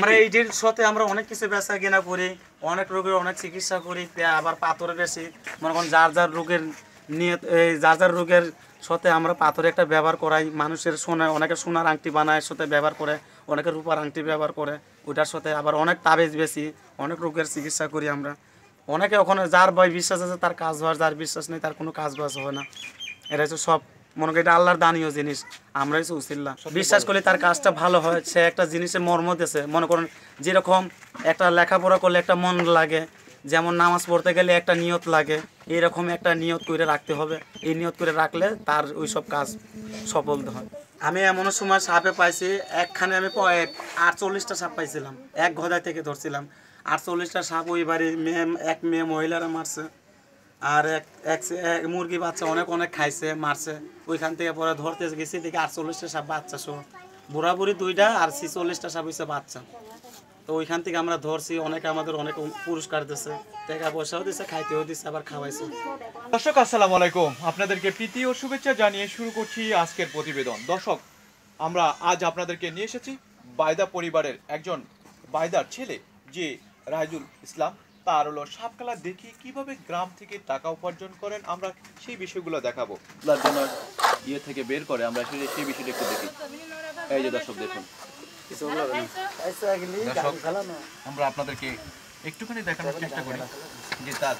আমরা এই ডিল সাথে আমরা অনেক কিছু বেচা কেনা করি অনেক রোগের অনেক চিকিৎসা করি আবার পাথর বেশি মনে করেন যার যার রোগের নিয়ে যার যার রোগের সাথে আমরা পাথরে একটা ব্যবহার করাই মানুষের সোনা অনেকে সোনার আংটি বানায় সাথে ব্যবহার করে অনেকে রূপার আংটি ব্যবহার করে ওটার সাথে আবার অনেক তাবেজ বেশি অনেক রোগের চিকিৎসা করি আমরা অনেকে ওখানে যার বয় বিশ্বাস আছে তার কাজ হওয়ার যার বিশ্বাস নেই তার কোনো কাজ বাজ হবে না এটা হচ্ছে সব মনে করি এটা আল্লাহর দানীয় জিনিস আমরাই চৌসিল্লা বিশ্বাস করলে তার কাজটা ভালো হয় সে একটা জিনিসে মর্ম দিয়েছে মনে করেন যেরকম একটা লেখাপড়া করলে একটা মন লাগে যেমন নামাজ পড়তে গেলে একটা নিয়ত লাগে এরকম একটা নিয়ত করে রাখতে হবে এই নিয়ত করে রাখলে তার ওই সব কাজ সফল হয় আমি এমন সময় সাপে পাইছি একখানে আমি আটচল্লিশটা সাপ পাইছিলাম এক ঘদায় থেকে ধরছিলাম আটচল্লিশটা সাপ ওই বাড়ি মেয়ে এক মেয়ে মহিলারা মারছে আর এক মুরগি বাচ্চা অনেক অনেক খাইছে মারছে ওইখান থেকে পরে ধরতে গেছি দেখি চল্লিশটা সাপ বাচ্চা সহ বুড়াবুড়ি দুইটা আর চল্লিশটা সাপ হয়েছে বাচ্চা তো ওইখান থেকে আমরা ধরছি অনেকে আমাদের অনেক পুরস্কার দিচ্ছে টাকা পয়সাও দিচ্ছে খাইতেও দিচ্ছে আবার খাওয়াইছে দর্শক আসসালামু আলাইকুম আপনাদেরকে প্রীতি ও শুভেচ্ছা জানিয়ে শুরু করছি আজকের প্রতিবেদন দর্শক আমরা আজ আপনাদেরকে নিয়ে এসেছি বায়দা পরিবারের একজন বায়দার ছেলে যে রাইজুল ইসলাম তার হলো সাপ খেলা কিভাবে গ্রাম থেকে টাকা উপার্জন করেন আমরা সেই বিষয়গুলো দেখাবো লাভজনক ইয়ে থেকে বের করে আমরা সেই সেই বিষয়টা একটু দেখি এই যে দর্শক দেখুন আমরা আপনাদেরকে একটুখানি দেখানোর চেষ্টা করি যে তার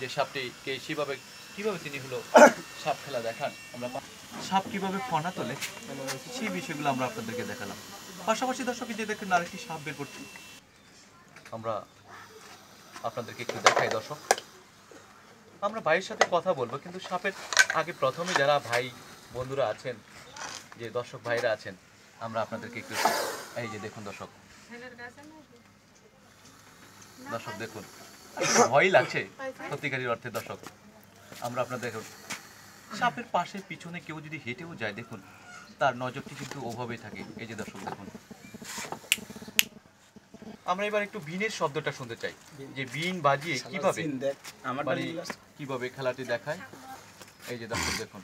যে সাপটিকে সেভাবে কিভাবে তিনি হলো সাপ খেলা দেখান আমরা সাপ কিভাবে ফনা তোলে সেই বিষয়গুলো আমরা আপনাদেরকে দেখালাম পাশাপাশি দর্শক যে দেখেন আরেকটি সাপ বের করছি আমরা আপনাদেরকে একটু দেখাই দর্শক আমরা ভাইয়ের সাথে কথা বলবো কিন্তু সাপের আগে প্রথমে যারা ভাই বন্ধুরা আছেন যে দর্শক ভাইরা আছেন আমরা আপনাদেরকে একটু এই যে দেখুন দর্শক দর্শক দেখুন ভয় লাগছে সত্যিকারীর অর্থে দর্শক আমরা আপনাদের দেখুন সাপের পাশে পিছনে কেউ যদি হেঁটেও যায় দেখুন তার নজরটি কিন্তু ওভাবেই থাকে এই যে দর্শক দেখুন আমরা এবার একটু বিনের শব্দটা শুনতে চাই যে বিন বাজিয়ে কিভাবে মানে কিভাবে খেলাটি দেখায় এই যে দর্শক দেখুন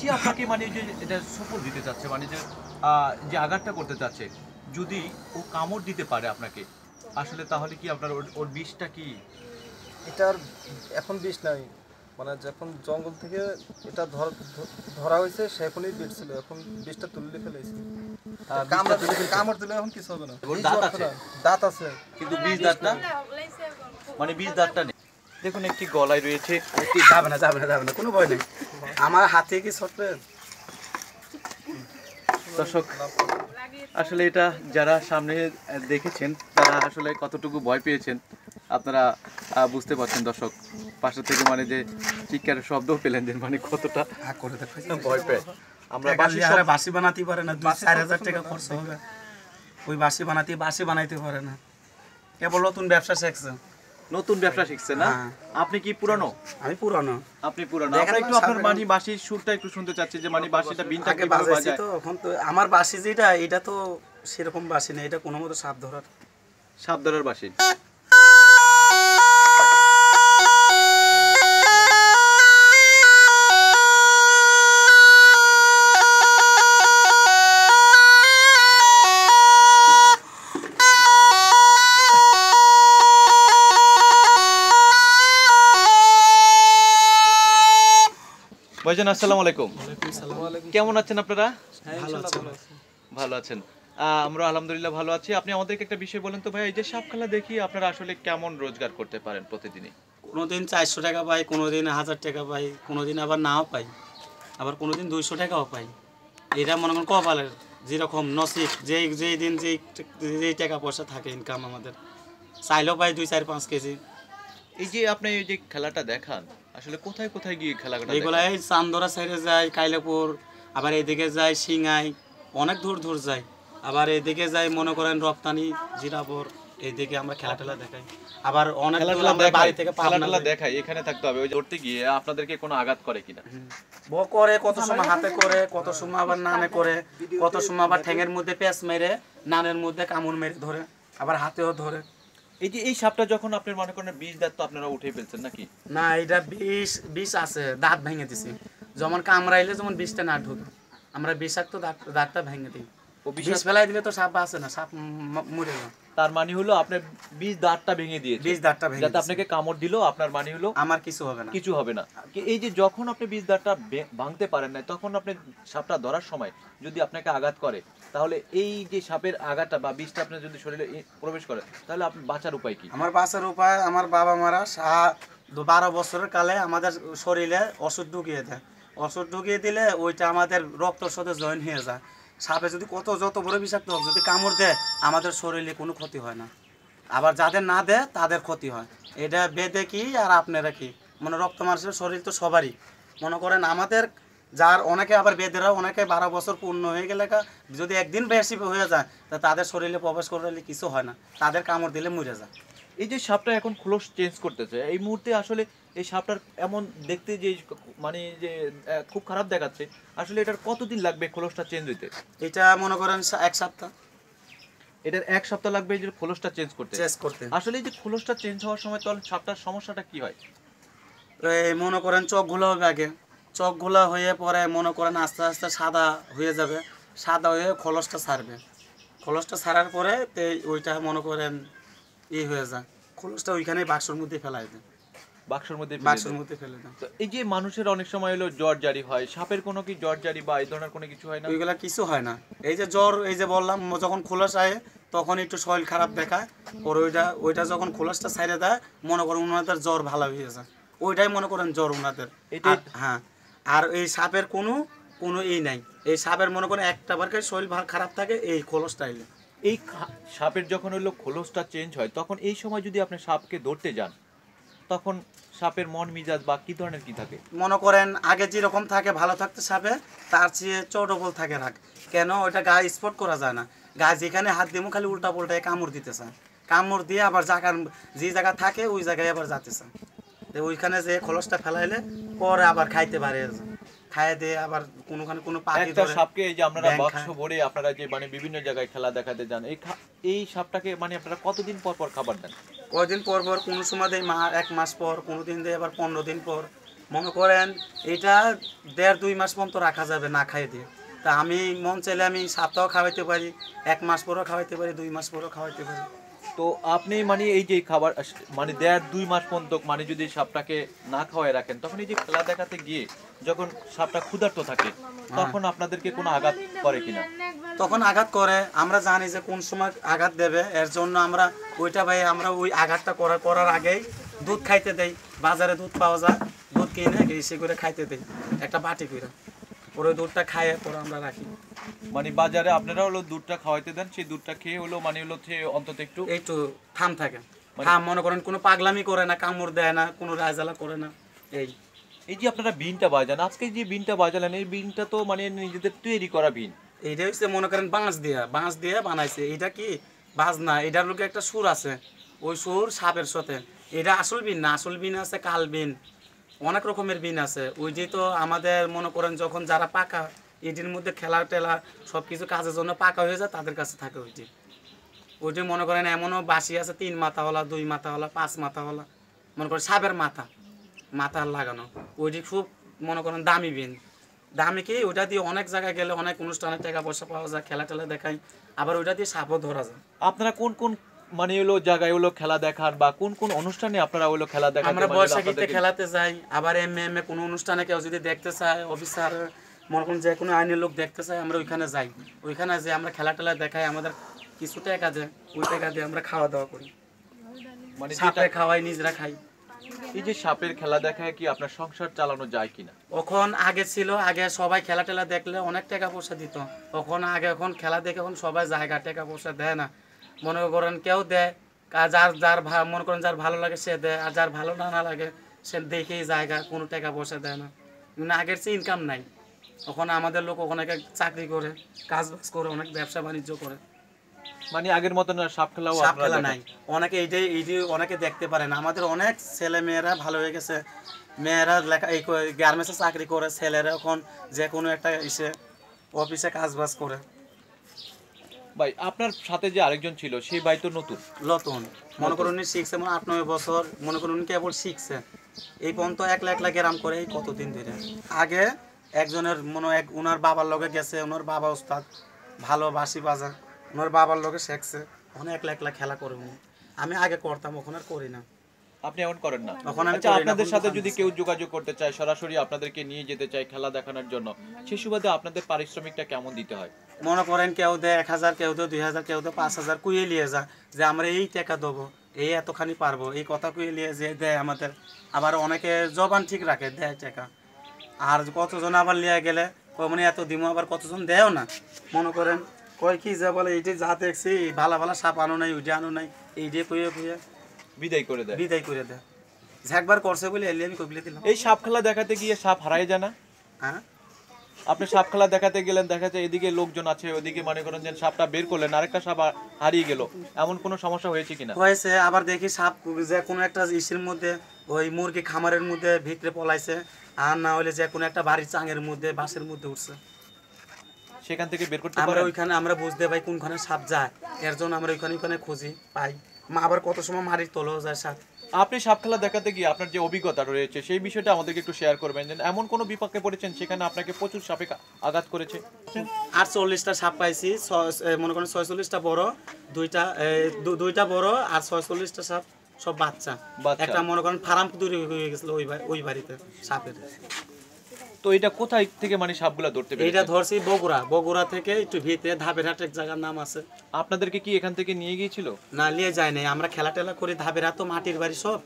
যে আপনাকে মানে যে এটা সফল দিতে চাচ্ছে মানে যে যে আঘাতটা করতে চাচ্ছে যদি ও কামড় দিতে পারে আপনাকে আসলে তাহলে কি আপনার ওর বিষটা কি এটার এখন বিষ নাই মানে যখন জঙ্গল থেকে এটা ধরা হয়েছে সেখনই বিট ছিল এখন বিষটা তুলে ফেলেছে কামড় দিলে এখন কিছু হবে না দাঁত আছে দাঁত আছে কিন্তু বিষ দাঁতটা মানে বিষ দাঁতটা নেই দেখুন একটি গলায় রয়েছে যাবে না যাবে না যাবে না কোনো ভয় নেই আমার হাতে কি ছটলেন দর্শক আসলে এটা যারা সামনে দেখেছেন তারা আসলে কতটুকু ভয় পেয়েছেন আপনারা বুঝতে পারছেন দর্শক পাশে থেকে মানে যে চিৎকারের শব্দ পেলেন যে মানে কতটা হ্যাঁ, ভয় পেয়ে আমরা বাসি বানাতে পারে না চার হাজার টাকা খরচ হবে ওই বাসি বানাতে বাসি বানাইতে পারে না কেবল নতুন ব্যবসা শেখছে নতুন ব্যবসা শিখছে না হ্যাঁ। আপনি কি পুরানো আমি পুরানো আপনি পুরানো আমরা একটু আপনার মানি বাসির সুরটা একটু শুনতে চাচ্ছি যে মানি বাসিটা বিনটাকে বাজায় তো এখন তো আমার বাসি যেটা এটা তো সেরকম বাসি না এটা কোনো সাপ ধরার সাপ ধরার বাসি ভাইজান আসসালামু আলাইকুম কেমন আছেন আপনারা ভালো আছেন আমরা আলহামদুলিল্লাহ ভালো আছি আপনি আমাদেরকে একটা বিষয় বলেন তো ভাই এই যে খেলা দেখি আপনারা আসলে কেমন রোজগার করতে পারেন প্রতিদিনই কোনোদিন চারশো টাকা পাই কোনোদিন হাজার টাকা পাই কোনোদিন আবার নাও পাই আবার কোনোদিন দুইশো টাকাও পাই এটা মনে করেন কপালের যেরকম নসিব যে যেই দিন যেই যেই টাকা পয়সা থাকে ইনকাম আমাদের চাইলেও পাই দুই চার পাঁচ কেজি এই যে আপনি এই যে খেলাটা দেখান আসলে কোথায় কোথায় গিয়ে খেলাগুলো এগুলো এই চান্দরা সাইডে যায় কাইলাপুর আবার এদিকে যায় সিংহাই অনেক দূর দূর যায় আবার এদিকে যাই মনে করেন রপ্তানি জিরাপুর এইদিকে আমরা খেলা টেলা দেখাই আবার অনেক বাড়ি থেকে খেলা দেখাই এখানে থাকতে হবে ওই ধরতে গিয়ে আপনাদেরকে কোনো আঘাত করে কিনা ব করে কত সময় হাতে করে কত সময় আবার নানে করে কত সময় আবার ঠ্যাঙের মধ্যে পেঁচ মেরে নানের মধ্যে কামড় মেরে ধরে আবার হাতেও ধরে এই যে এই সাপটা যখন আপনার মনে করেন বিষ দাঁত তো আপনারা উঠে ফেলছেন নাকি না এটা বিষ বিষ আছে দাঁত ভেঙে দিছি যেমন কামড়াইলে যেমন বিষটা না ঢুকে আমরা বিষাক্ত দাঁত দাঁতটা ভেঙে দিই বিষ ফেলাই দিলে তো সাপ আছে না সাপ মরে না তার মানে হলো আপনি বীজ দাঁতটা ভেঙে দিয়ে বীজ দাঁতটা ভেঙে যাতে আপনাকে কামড় দিল আপনার মানে হলো আমার কিছু হবে না কিছু হবে না এই যে যখন আপনি বীজ দাঁতটা ভাঙতে পারেন না তখন আপনি সাপটা ধরার সময় যদি আপনাকে আঘাত করে তাহলে এই যে সাপের আগাটা বা বিষটা আপনার যদি শরীরে প্রবেশ করে তাহলে আপনি বাঁচার উপায় কি আমার বাঁচার উপায় আমার বাবা মারা বারো বছরের কালে আমাদের শরীরে ওষুধ ঢুকিয়ে দেয় ওষুধ ঢুকিয়ে দিলে ওইটা আমাদের রক্তর সাথে জয়েন হয়ে যায় সাপে যদি কত যত বড় বিষাক্ত হোক যদি কামড় দেয় আমাদের শরীরে কোনো ক্ষতি হয় না আবার যাদের না দেয় তাদের ক্ষতি হয় এটা বেদে কি আর আপনারা কি মানে রক্ত মানুষের শরীর তো সবারই মনে করেন আমাদের যার অনেকে আবার বেদেরা অনেকে বারো বছর পূর্ণ হয়ে গেলে যদি একদিন বেশি হয়ে যায় তা তাদের শরীরে প্রবেশ করলে কিছু হয় না তাদের কামড় দিলে মরে যায় এই যে সাপটা এখন খোলস চেঞ্জ করতেছে এই মুহূর্তে আসলে এই সাপটার এমন দেখতে যে মানে যে খুব খারাপ দেখাচ্ছে আসলে এটার কতদিন লাগবে খোলসটা চেঞ্জ হইতে এটা মনে করেন এক সপ্তাহ এটার এক সপ্তাহ লাগবে যে খোলসটা চেঞ্জ করতে চেঞ্জ করতে আসলে এই যে খোলসটা চেঞ্জ হওয়ার সময় তাহলে সাপটার সমস্যাটা কি হয় মনে করেন চোখগুলো হবে আগে চকগুলা হয়ে পরে মনে করেন আস্তে আস্তে সাদা হয়ে যাবে সাদা হয়ে খলসটা ছাড়বে খলসটা সারার পরে ওইটা মনে করেন ই হয়ে যায় খলসটা ওইখানে বাক্সর মধ্যে ফেলাই দেয় বাক্সর মধ্যে বাক্সর মধ্যে ফেলে দেয় এই যে মানুষের অনেক সময় হলো জ্বর জারি হয় সাপের কোনো কি জ্বর জারি বা এই ধরনের কোনো কিছু হয় না ওইগুলা কিছু হয় না এই যে জ্বর এই যে বললাম যখন খোলস আয় তখন একটু শরীর খারাপ দেখায় পরে ওইটা ওইটা যখন খোলসটা ছাইড়ে দেয় মনে করেন ওনাদের জ্বর ভালো হয়ে যায় ওইটাই মনে করেন জ্বর ওনাদের হ্যাঁ আর এই সাপের কোনো কোনো এই নাই এই সাপের মনে করেন একটা বারকে শরীর খারাপ থাকে এই কোলেস্ট্রলে এই সাপের যখন হইলো খোলসটা চেঞ্জ হয় তখন এই সময় যদি আপনি সাপকে ধরতে যান তখন সাপের মন মিজাজ বা কি ধরনের কি থাকে মনে করেন আগে যেরকম থাকে ভালো থাকতে সাপে তার চেয়ে চটবল থাকে রাখ কেন ওটা গায়ে স্পট করা যায় না গায়ে যেখানে হাত দিয়ে খালি উল্টা পাল্টায় কামড় দিতে চায় কামড় দিয়ে আবার জায়গার যে জায়গা থাকে ওই জায়গায় আবার যাতে চায় ওইখানে যে খলসটা ফেলাইলে পরে আবার খাইতে পারে মানে মানে কতদিন পর পর সময় এক মাস পর আবার পনেরো দিন পর মনে করেন এটা দেড় দুই মাস পর্যন্ত রাখা যাবে না খাইয়ে দিয়ে তা আমি মন চাইলে আমি সাপটাও খাওয়াইতে পারি এক মাস পরও খাওয়াইতে পারি দুই মাস পরও খাওয়াইতে পারি তো আপনি মানে এই যে খাবার মানে দেড় দুই মাস পর্যন্ত মানে যদি সাপটাকে না খাওয়ায় রাখেন তখন এই যে খেলা দেখাতে গিয়ে যখন সাপটা ক্ষুধার্ত থাকে তখন আপনাদেরকে কোনো আঘাত করে কিনা তখন আঘাত করে আমরা জানি যে কোন সময় আঘাত দেবে এর জন্য আমরা ওইটা ভাই আমরা ওই আঘাতটা করার করার আগেই দুধ খাইতে দেই বাজারে দুধ পাওয়া যায় দুধ কিনে এসে করে খাইতে দেই একটা বাটি করে পরে দুধটা খাইয়ে পরে আমরা রাখি মানে বাজারে আপনারা হলো দুধটা খাওয়াইতে দেন সেই দুধটা খেয়ে হলো মানে হলো অন্তত একটু একটু থাম থাকে মানে- থাম মনে করেন কোনো পাগলামি করে না কামড় দেয় না কোনো রাজালা করে না এই এই যে আপনারা বিনটা বাজান আজকে যে বিনটা বাজালেন এই বিনটা তো মানে নিজেদের তৈরি করা বিন এইটা হচ্ছে মনে করেন বাঁশ দিয়া বাঁশ দিয়ে বানাইছে এটা কি বাঁশ না এটার লোকে একটা সুর আছে ওই সুর সাপের সাথে এটা আসল বিন না আসল বিন আছে কাল বিন অনেক রকমের বিন আছে ওই যে তো আমাদের মনে করেন যখন যারা পাকা এটির মধ্যে খেলা টেলা সব কিছু কাজের জন্য পাকা হয়ে যায় তাদের কাছে থাকে ওইটি যে মনে করেন এমনও বাসি আছে তিন মাথাওয়ালা দুই মাথাওয়ালা পাঁচ মাথাওয়ালা মনে করেন সাপের মাথা মাথা লাগানো ওই যে খুব মনে করেন দামি বিন দামি কি ওইটা দিয়ে অনেক জায়গায় গেলে অনেক অনুষ্ঠানে টাকা পয়সা পাওয়া যায় খেলা টেলা দেখায় আবার ওইটা দিয়ে সাপও ধরা যায় আপনারা কোন কোন মানে হলো জায়গায় হলো খেলা দেখান বা কোন কোন অনুষ্ঠানে আপনারা হলো খেলা দেখান আমরা মানে বৈশাখীতে খেলাতে যাই আবার এম এম এ কোনো অনুষ্ঠানে কেউ যদি দেখতে চায় অফিসার মনে করুন যে কোনো আইনের লোক দেখতে চায় আমরা ওইখানে যাই ওইখানে যে আমরা খেলা টেলা দেখাই আমাদের কিছুটা টাকা যায় ওই টাকা দিয়ে আমরা খাওয়া দাওয়া করি মানে সাপে খাওয়াই নিজেরা খাই এই যে সাপের খেলা দেখায় কি আপনার সংসার চালানো যায় কিনা এখন আগে ছিল আগে সবাই খেলা টেলা দেখলে অনেক টাকা পয়সা দিত এখন আগে এখন খেলা দেখে এখন সবাই জায়গা টাকা পয়সা দেয় না মনে করেন কেউ দেয় যার যার মনে করেন যার ভালো লাগে সে দেয় আর যার ভালো না না লাগে সে দেখেই জায়গা কোনো টাকা পয়সা দেয় না কিন্তু মানে আগের চেয়ে ইনকাম নাই ওখানে আমাদের লোক ওখানে চাকরি করে কাজ বাজ করে অনেক ব্যবসা বাণিজ্য করে মানে আগের মতন সাপ খেলা সাপ খেলা নাই অনেকে এইটাই এইটি অনেকে দেখতে পারে না আমাদের অনেক ছেলে মেয়েরা ভালো হয়ে গেছে মেয়েরা লেখা এই গার্মেন্টসে চাকরি করে ছেলেরা এখন যে কোনো একটা ইসে অফিসে কাজ বাজ করে ভাই আপনার সাথে যে আরেকজন ছিল সেই ভাই তো নতুন নতুন মনে করুন শিখছে মানে আট নয় বছর মনে করুন কেবল শিখছে এই পর্যন্ত এক লাখ লাখ গ্রাম করে এই কতদিন ধরে আগে একজনের মনে এক ওনার বাবার লগে গেছে ওনার বাবা ওস্তাদ ভালোবাসি বাজা ওনার বাবার লগে শেখছে ওখানে এক লাখ লাখ খেলা করে আমি আগে করতাম ওখানে আর করি না আপনি এমন করেন না আচ্ছা আপনাদের সাথে যদি কেউ যোগাযোগ করতে চায় সরাসরি আপনাদেরকে নিয়ে যেতে চায় খেলা দেখানোর জন্য সে সুবাদে আপনাদের পারিশ্রমিকটা কেমন দিতে হয় মনে করেন কেউ দেয় এক হাজার কেউ দেয় দুই হাজার কেউ দেয় পাঁচ হাজার কুয়ে নিয়ে যা যে আমরা এই টাকা দেবো এই এতখানি পারবো এই কথা কুয়ে নিয়ে যে দেয় আমাদের আবার অনেকে জবান ঠিক রাখে দেয় টাকা আর কতজন আবার নিয়ে গেলে মানে এত দিমো আবার কতজন দেয়ও না মনে করেন কয় কি যা বলে এইটাই যা দেখছি ভালো ভালো সাপ আনো নাই ওইটা আনো নাই এই যে কুয়ে কুয়ে বিদায় করে দেয় বিদায় করে দেয় একবার করছে বলে এলে আমি কবিলে দিলাম এই সাপ খেলা দেখাতে গিয়ে সাপ হারাই জানা হ্যাঁ আপনি সাপ খেলা দেখাতে গেলেন দেখা যায় এদিকে লোকজন আছে ওদিকে মনে করেন যে সাপটা বের করলেন আরেকটা সাপ হারিয়ে গেল এমন কোনো সমস্যা হয়েছে কিনা হয়েছে আবার দেখি সাপ যে কোনো একটা ইসির মধ্যে ওই মুরগি খামারের মধ্যে ভিতরে পলাইছে আর না হলে যে কোনো একটা বাড়ির চাঙের মধ্যে বাঁশের মধ্যে উঠছে সেখান থেকে বের করতে আমরা ওইখানে আমরা বুঝতে পাই কোনখানে সাপ যায় এর জন্য আমরা ওইখানে ওইখানে খুঁজি পাই মা আবার কত সময় মারি তোলাও যায় সাপ আপনি সাপ খেলা দেখাতে গিয়ে আপনার যে অভিজ্ঞতা রয়েছে সেই বিষয়টা আমাদেরকে একটু শেয়ার করবেন যে এমন কোনো বিপাকে পড়েছেন সেখানে আপনাকে প্রচুর সাপে আঘাত করেছে আর চল্লিশটা সাপ পাইছি মনে করেন ছয়চল্লিশটা বড় দুইটা দুইটা বড় আর ছয়চল্লিশটা সাপ সব বাচ্চা একটা মনে করেন ফার্ম তৈরি হয়ে গেছিল ওই ওই বাড়িতে সাপের তো এটা কোথায় থেকে মানে সাপগুলা ধরতে পারে এটা ধরছি বগুড়া বগুড়া থেকে একটু ভিতরে ধাপেরহাট এক জায়গার নাম আছে আপনাদেরকে কি এখান থেকে নিয়ে গিয়েছিল না নিয়ে যায় নাই আমরা খেলা টেলা করি ধাপেরহাট তো মাটির বাড়ি সব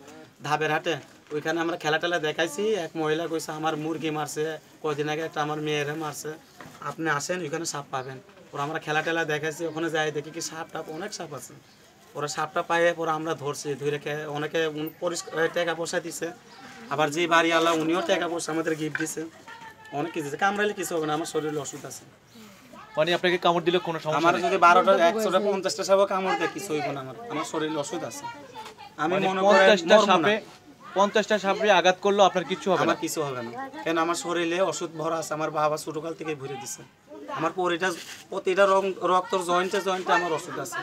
ধাপেরহাটে ওইখানে আমরা খেলা টেলা দেখাইছি এক মহিলা কইছে আমার মুরগি মারছে কদিন আগে একটা আমার মেয়েরা মারছে আপনি আসেন ওইখানে সাপ পাবেন ওরা আমরা খেলা টেলা দেখাইছি ওখানে যাই দেখি কি সাপ টাপ অনেক সাপ আছে ওরা সাপটা পায়ে পরে আমরা ধরছি ধরে অনেকে পরিষ্কার টাকা পয়সা দিছে আবার যে বাড়িওয়ালা উনিও টাকা পয়সা আমাদের গিফট দিছে অনেক কিছু কামড়াইলে কিছু হবে না আমার শরীরে আছে আপনাকে কামড় দিলে কোনো সমস্যা আমার যদি বারোটা একশোটা পঞ্চাশটা সাপে কামড় দেয় কিছু হইব না আমার আমার শরীরে অসুখ আছে আমি মানে মনে করি সাপে পঞ্চাশটা সাপড়ি আঘাত করলো আপনার কিছু হবে না কিছু হবে না কেন আমার শরীরে ওষুধ ভরা আছে আমার বাবা ছোটকাল থেকে ভরে দিছে আমার পরিটা প্রতিটা রক্তর জয়েন্টে জয়েন্টে আমার অসুখ আছে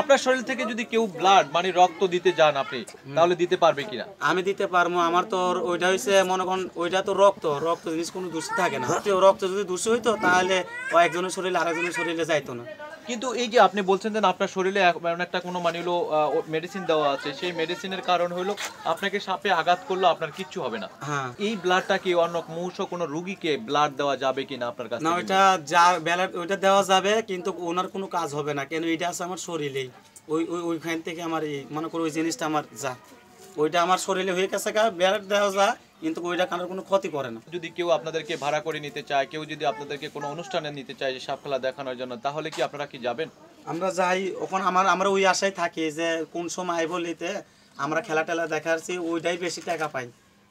আপনার শরীর থেকে যদি কেউ ব্লাড মানে রক্ত দিতে যান আপনি তাহলে দিতে পারবে কিনা আমি দিতে পারবো আমার তো ওইটা হয়েছে মনে করেন ওইটা তো রক্ত রক্ত জিনিস কোনো দূষিত থাকে না হ্যাঁ। রক্ত যদি দূষিত হইতো তাহলে একজনের শরীরে আরেকজনের শরীরে যাইতো না কিন্তু এই যে আপনি বলছেন দেন আপনার শরীরে এমন একটা কোনো মানে হলো মেডিসিন দেওয়া আছে সেই মেডিসিনের কারণ হলো আপনাকে সাপে আঘাত করলো আপনার কিচ্ছু হবে না হ্যাঁ। এই ব্লাডটা কি অন্য মৌস কোনো রুগীকে ব্লাড দেওয়া যাবে কি না আপনার কাছে না ওটা যা ব্লাড ওটা দেওয়া যাবে কিন্তু ওনার কোনো কাজ হবে না কেন এটা আছে আমার শরীরেই ওই ওই ওইখান থেকে আমার এই মনে করো ওই জিনিসটা আমার যা ওইটা আমার শরীরে হয়ে গেছে ব্লাড দেওয়া যায় কিন্তু ওইটা কারোর কোনো ক্ষতি করে না যদি কেউ আপনাদেরকে ভাড়া করে নিতে চায় কেউ যদি আপনাদেরকে কোনো অনুষ্ঠানে নিতে চায় যে সাপ খেলা দেখানোর জন্য তাহলে কি আপনারা কি যাবেন আমরা যাই ওখান আমার আমরা ওই আশায় থাকি যে কোন সময় আইব লিতে আমরা খেলা টেলা দেখাচ্ছি ওইটাই বেশি টাকা পাই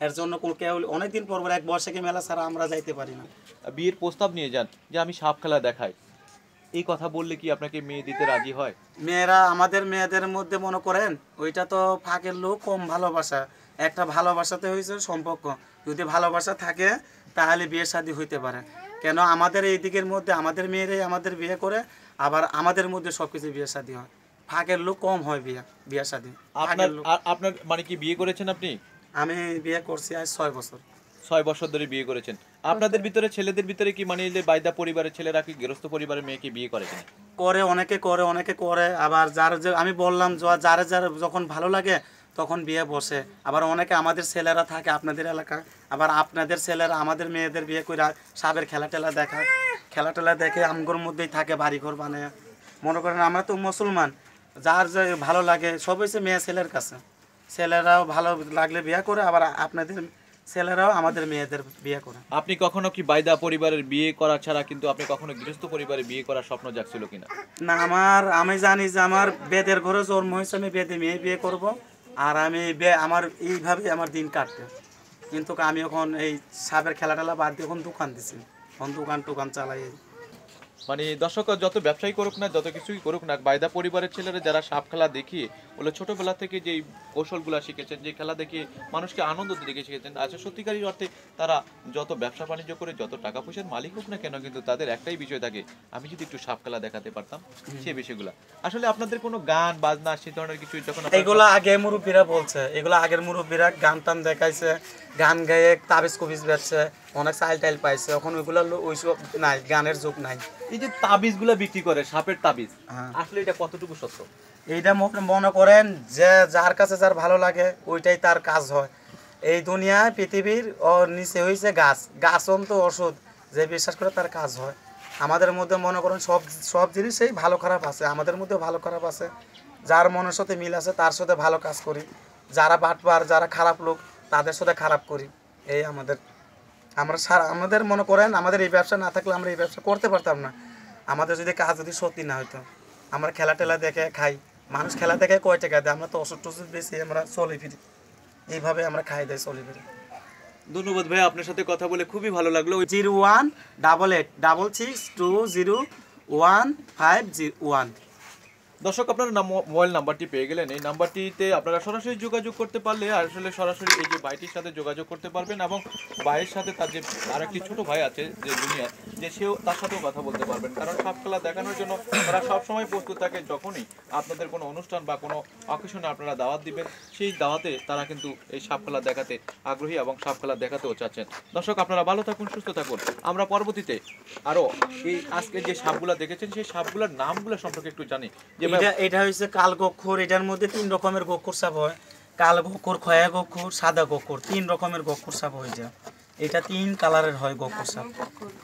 এর জন্য কেউ অনেকদিন পর এক বর্ষাকে মেলা ছাড়া আমরা যাইতে পারি না বিয়ের প্রস্তাব নিয়ে যান যে আমি সাপ খেলা দেখাই এই কথা বললে কি আপনাকে মেয়ে দিতে রাজি হয় মেয়েরা আমাদের মেয়েদের মধ্যে মনে করেন ওইটা তো ফাঁকের লোক কম ভালোবাসা একটা ভালোবাসাতে হয়েছে সম্পর্ক যদি ভালোবাসা থাকে তাহলে বিয়ে শাদি হইতে পারে কেন আমাদের এই দিকের মধ্যে আমাদের মেয়েরাই আমাদের বিয়ে করে আবার আমাদের মধ্যে সব কিছু বিয়ে শাদি হয় ফাঁকের লোক কম হয় বিয়ে বিয়ে শাদি আপনার আপনার মানে কি বিয়ে করেছেন আপনি আমি বিয়ে করছি আজ ছয় বছর ছয় বছর ধরে বিয়ে করেছেন আপনাদের ভিতরে ছেলেদের ভিতরে কি মানে যে বাইদা পরিবারের ছেলেরা কি গৃহস্থ পরিবারের মেয়েকে বিয়ে করে করে অনেকে করে অনেকে করে আবার যার আমি বললাম যারা যার যখন ভালো লাগে তখন বিয়ে বসে আবার অনেকে আমাদের ছেলেরা থাকে আপনাদের এলাকা আবার আপনাদের ছেলেরা আমাদের মেয়েদের বিয়ে করে সাবের খেলা টেলা দেখা খেলা টেলা দেখে আমগোর মধ্যেই থাকে বাড়িঘর বানায় মনে করেন আমরা তো মুসলমান যার যে ভালো লাগে সব হয়েছে মেয়ে ছেলের কাছে ছেলেরাও ভালো লাগলে বিয়ে করে আবার আপনাদের ছেলেরাও আমাদের মেয়েদের বিয়ে করে আপনি কখনো কি বাইদা পরিবারের বিয়ে করা ছাড়া কিন্তু আপনি কখনো গৃহস্থ পরিবারে বিয়ে করার স্বপ্ন যাচ্ছিল কিনা না আমার আমি জানি যে আমার বেদের ঘরে জন্ম হয়েছে আমি বেদে মেয়ে বিয়ে করব আর আমি আমার এইভাবে আমার দিন কাটতো কিন্তু আমি এখন এই সাপের খেলা টেলা বাদ দিয়ে এখন দোকান দিছি এখন দোকান টোকান চালাই মানে দর্শক যত ব্যবসায়ী করুক না যত কিছুই করুক না বায়দা পরিবারের ছেলেরা যারা সাপ খেলা দেখিয়ে ওগুলো ছোটবেলা থেকে যে কৌশলগুলো শিখেছেন যে খেলা দেখিয়ে মানুষকে আনন্দ দিকে শিখেছেন আচ্ছা সত্যিকারী অর্থে তারা যত ব্যবসা বাণিজ্য করে যত টাকা পয়সার মালিক হোক না কেন কিন্তু তাদের একটাই বিষয় থাকে আমি যদি একটু সাপ খেলা দেখাতে পারতাম সেই বিষয়গুলো আসলে আপনাদের কোনো গান বাজনা সে ধরনের কিছু যখন এগুলো আগে মুরব্বীরা বলছে এগুলো আগের মুরব্বীরা গান টান দেখাইছে গান গায়ে তাবিজ কবিজ বেচছে অনেক সাইল টাইল পাইছে এখন ওইগুলো ওইসব নাই গানের যুগ নাই এই যে তাবিজগুলো বিক্রি করে সাপের তাবিজ হ্যাঁ। আসলে এটা কতটুকু সত্য এইটা মনে করেন যে যার কাছে যার ভালো লাগে ওইটাই তার কাজ হয় এই দুনিয়ায় পৃথিবীর নিচে হয়েছে গাছ গাছ অন্ত ওষুধ যে বিশ্বাস করে তার কাজ হয় আমাদের মধ্যে মনে করেন সব সব জিনিসেই ভালো খারাপ আছে আমাদের মধ্যে ভালো খারাপ আছে যার মনের সাথে মিল আছে তার সাথে ভালো কাজ করি যারা বাটবার যারা খারাপ লোক তাদের সাথে খারাপ করি এই আমাদের আমরা সারা আমাদের মনে করেন আমাদের এই ব্যবসা না থাকলে আমরা এই ব্যবসা করতে পারতাম না আমাদের যদি কাজ যদি সত্যি না হতো আমরা খেলা টেলা দেখে খাই মানুষ খেলা দেখে কয় টাকা দেয় আমরা তো ওষুধ টষুধ বেশি আমরা চলে ফিরি এইভাবে আমরা খাই দেয় চলে ফিরি ধন্যবাদ ভাই আপনার সাথে কথা বলে খুবই ভালো লাগলো zero one double eight double six two zero one five zero one দর্শক আপনারা মোবাইল নাম্বারটি পেয়ে গেলেন এই নাম্বারটিতে আপনারা সরাসরি যোগাযোগ করতে পারলে আর আসলে সরাসরি এই যে ভাইটির সাথে যোগাযোগ করতে পারবেন এবং ভাইয়ের সাথে তার যে আর একটি ছোটো ভাই আছে যে দুনিয়ার যে সেও তার সাথেও কথা বলতে পারবেন কারণ সব খেলা দেখানোর জন্য তারা সবসময় প্রস্তুত থাকে যখনই আপনাদের কোনো অনুষ্ঠান বা কোনো অকেশনে আপনারা দাওয়াত দিবেন সেই দাওয়াতে তারা কিন্তু এই সাপ খেলা দেখাতে আগ্রহী এবং সাপ খেলা দেখাতেও চাচ্ছেন দর্শক আপনারা ভালো থাকুন সুস্থ থাকুন আমরা পরবর্তীতে আরও এই আজকে যে সাপগুলো দেখেছেন সেই সাপগুলোর নামগুলো সম্পর্কে একটু জানি যে এটা এটা কাল গক্ষর এটার মধ্যে তিন রকমের গক্ষর সাপ হয় কাল গক্ষর খয়া গক্ষর সাদা গক্ষর তিন রকমের গক্ষর সাপ এটা তিন কালারের হয় গক্ষর সাপ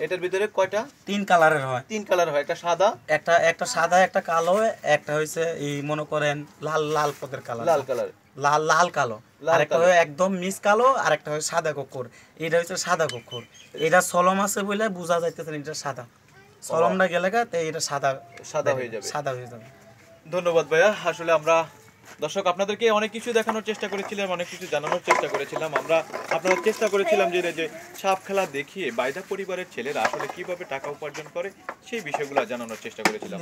এটার ভিতরে কয়টা তিন কালারের হয় তিন কালার হয় একটা সাদা একটা একটা সাদা একটা কালো একটা এই মনে করেন লাল লাল পদের কালার লাল কালার লাল লাল কালো আরেকটা হয় একদম মিস কালো আর একটা হয় সাদা কক্ষর এটা হচ্ছে সাদা গক্ষর এটা সলম আছে বলে বোঝা যাইতেছে এটা সাদা সলমটা গেলে এটা সাদা সাদা হয়ে যাবে সাদা হয়ে যাবে ধন্যবাদ ভাইয়া আসলে আমরা দর্শক আপনাদেরকে অনেক কিছু দেখানোর চেষ্টা করেছিলাম অনেক কিছু জানানোর চেষ্টা করেছিলাম আমরা আপনারা চেষ্টা করেছিলাম যে যে সাপ খেলা দেখিয়ে বাইদা পরিবারের ছেলেরা আসলে কিভাবে টাকা উপার্জন করে সেই বিষয়গুলো জানানোর চেষ্টা করেছিলাম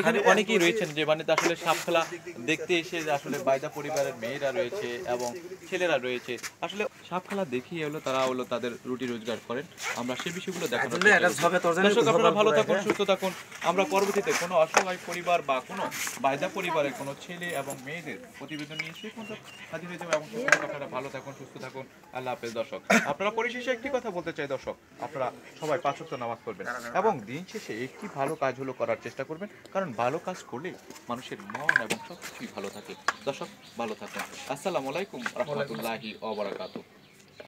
এখানে অনেকেই রয়েছেন যে মানে আসলে সাপ খেলা দেখতে এসে আসলে বাইদা পরিবারের মেয়েরা রয়েছে এবং ছেলেরা রয়েছে আসলে সাপ খেলা দেখিয়ে হলো তারা হলো তাদের রুটি রোজগার করেন আমরা সেই বিষয়গুলো আচ্ছা, দেখানোর দর্শক আপনারা ভালো থাকুন সুস্থ থাকুন আমরা পরবর্তীতে কোনো অসহায় পরিবার বা কোনো বাইদা পরিবারের কোনো ছেলে ছেলে এবং মেয়েদের প্রতিবেদন নিয়ে সেই পর্যন্ত হাজির হয়ে যাবে এবং আপনারা ভালো থাকুন সুস্থ থাকুন আল্লাহ হাফেজ দর্শক আপনারা পরিশেষে একটি কথা বলতে চাই দর্শক আপনারা সবাই পাঁচক্ত নামাজ পড়বেন এবং দিন শেষে একটি ভালো কাজ হলো করার চেষ্টা করবেন কারণ ভালো কাজ করলে মানুষের মন এবং সব কিছুই ভালো থাকে দর্শক ভালো থাকুন আসসালামু আলাইকুম রহমতুল্লাহি অবরাকাতু